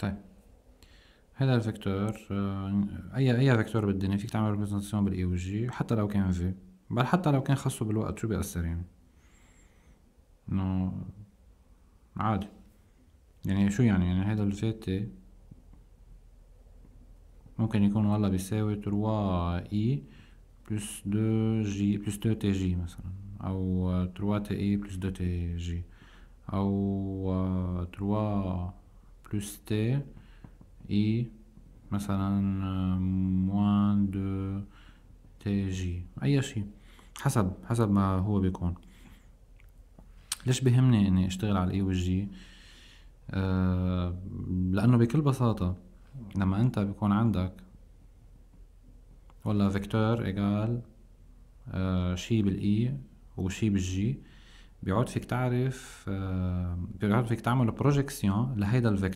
طيب هذا الفيكتور آه، اي اي فيكتور بالدنيا إيه؟ فيك تعمل ريبريزنتيشن بالاي جي حتى لو كان في بل حتى لو كان خاصه بالوقت شو بيأثر يعني انه عادي يعني شو يعني يعني هذا الفيت ممكن يكون والله بيساوي تروا اي بلس دو جي بلس 2 تي جي مثلا او تروا تي اي بلس دو تي جي او آه، تروا plus t اي مثلا موان دو تي جي اي شيء حسب حسب ما هو بيكون ليش بهمني اني اشتغل على الاي والجي آه، لانه بكل بساطة لما انت بيكون عندك ولا فيكتور ايجال آه، شيء بالاي e وشيء بالجي بيقعد فيك تعرف آه، بيعود بيقعد فيك تعمل بروجيكسيون لهيدا الفيكتور